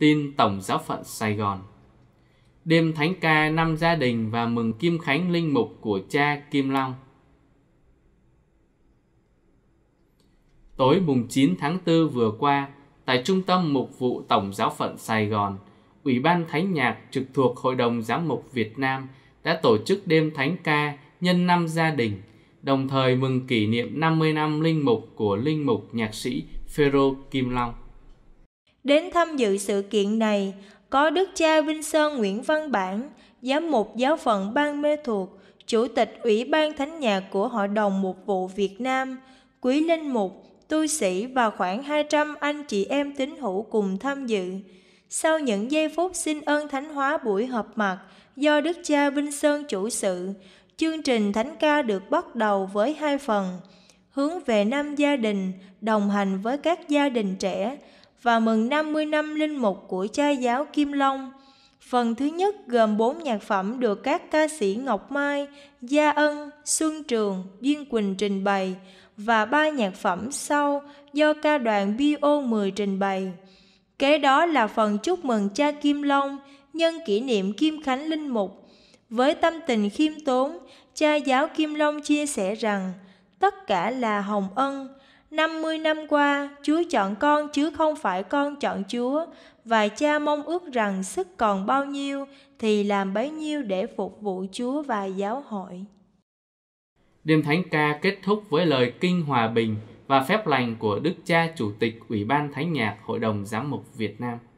Tin Tổng Giáo phận Sài Gòn Đêm Thánh ca năm gia đình và mừng Kim Khánh linh mục của cha Kim Long Tối mùng 9 tháng 4 vừa qua, tại Trung tâm Mục vụ Tổng Giáo phận Sài Gòn, Ủy ban Thánh nhạc trực thuộc Hội đồng Giám mục Việt Nam đã tổ chức đêm Thánh ca nhân năm gia đình, đồng thời mừng kỷ niệm 50 năm linh mục của linh mục nhạc sĩ Phêrô Kim Long. Đến tham dự sự kiện này có Đức cha Vinh Sơn Nguyễn Văn Bản, giám mục giáo phận Ban Mê Thuộc, Chủ tịch Ủy ban Thánh nhạc của Hội đồng Mục vụ Việt Nam, quý linh mục, tu sĩ và khoảng 200 anh chị em tín hữu cùng tham dự. Sau những giây phút xin ơn thánh hóa buổi họp mặt do Đức cha Vinh Sơn chủ sự, chương trình thánh ca được bắt đầu với hai phần: hướng về năm gia đình, đồng hành với các gia đình trẻ và mừng 50 năm linh mục của cha giáo Kim Long. Phần thứ nhất gồm 4 nhạc phẩm được các ca sĩ Ngọc Mai, Gia Ân, Xuân Trường, Duyên Quỳnh trình bày và ba nhạc phẩm sau do ca đoàn BO10 trình bày. Kế đó là phần chúc mừng cha Kim Long nhân kỷ niệm Kim Khánh Linh Mục. Với tâm tình khiêm tốn, cha giáo Kim Long chia sẻ rằng tất cả là hồng ân, 50 năm qua, Chúa chọn con chứ không phải con chọn Chúa, và cha mong ước rằng sức còn bao nhiêu thì làm bấy nhiêu để phục vụ Chúa và giáo hội. Đêm Thánh Ca kết thúc với lời kinh hòa bình và phép lành của Đức Cha Chủ tịch Ủy ban Thánh Nhạc Hội đồng Giám mục Việt Nam.